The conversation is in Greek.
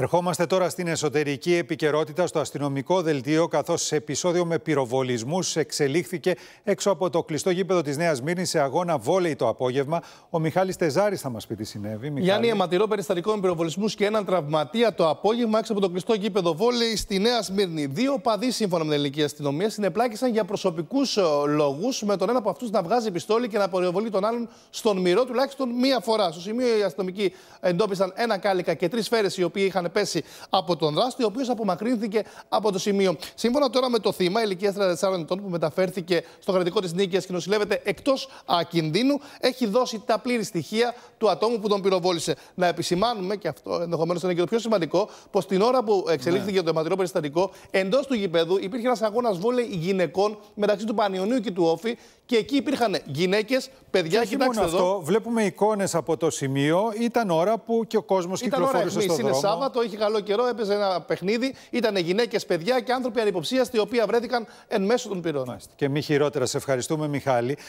Ερχόμαστε τώρα στην εσωτερική επικαιρότητα στο αστυνομικό δελτίο, καθώς σε επεισόδιο με πυροβολισμούς εξελίχθηκε έξω από το κλειστό γήπεδο της Νέας Μύρνης σε αγώνα βόλεϊ το απόγευμα. Ο Μιχάλης Τεζάρης θα μας πει τι συνέβη. Μιχάλη. Γιάννη, αιματηρό περιστατικό με πυροβολισμούς και έναν τραυματία το απόγευμα έξω από το κλειστό γήπεδο βόλεϊ στη Νέα Σμύρνη. Δύο παδοί, σύμφωνα με την ελληνική αστυνομία, συνεπλάκησαν για προσωπικούς ε, λόγους, με τον ένα από αυτούς να βγάζει πιστόλι και να πυροβολεί τον άλλον στον μυρό τουλάχιστον μία φορά. Στο σημείο οι αστυνομικοί εντόπισαν ένα κάλικα και τρεις σφαίρε οι οποίοι είχαν πέσει από τον δράστη, ο οποίος απομακρύνθηκε από το σημείο. Σύμφωνα τώρα με το θύμα, ηλικία 34 ετών που μεταφέρθηκε στο κρατικό της Νίκαιας και νοσηλεύεται εκτός ακινδύνου, έχει δώσει τα πλήρη στοιχεία του ατόμου που τον πυροβόλησε. Να επισημάνουμε, και αυτό ενδεχομένως είναι και το πιο σημαντικό, πως την ώρα που εξελίχθηκε ναι. το αιματηρό περιστατικό, εντός του γηπέδου υπήρχε ένας αγώνας βόλεϊ γυναικών μεταξύ του Πανιωνίου και του Όφη και εκεί υπήρχαν γυναίκες, παιδιά, και κοιτάξτε μόνο εδώ. αυτό, βλέπουμε εικόνες από το σημείο. Ήταν ώρα που και ο κόσμος κυκλοφόρησε στον δρόμο. Είναι Σάββατο, Σάββατο, είχε καλό καιρό, έπαιζε ένα παιχνίδι. Ήταν γυναίκες, παιδιά και άνθρωποι ανυποψία, οι οποίοι βρέθηκαν εν μέσω των πυρών. Και μη χειρότερα, σε ευχαριστούμε, Μιχάλη.